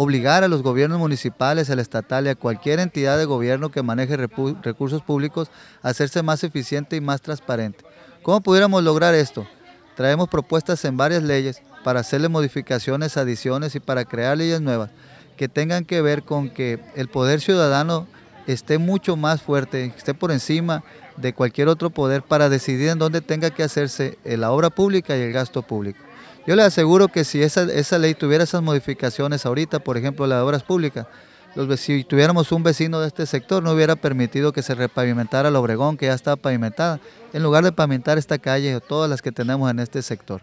obligar a los gobiernos municipales, al estatal y a cualquier entidad de gobierno que maneje recursos públicos a hacerse más eficiente y más transparente. ¿Cómo pudiéramos lograr esto? Traemos propuestas en varias leyes para hacerle modificaciones, adiciones y para crear leyes nuevas que tengan que ver con que el poder ciudadano esté mucho más fuerte, esté por encima de cualquier otro poder para decidir en dónde tenga que hacerse eh, la obra pública y el gasto público. Yo le aseguro que si esa, ley tuviera esas modificaciones ahorita, por ejemplo, las obras públicas, los, si tuviéramos un vecino de este sector, no hubiera permitido que se repavimentara el Obregón, que ya está pavimentada, en lugar de pavimentar esta calle o todas las que tenemos en este sector.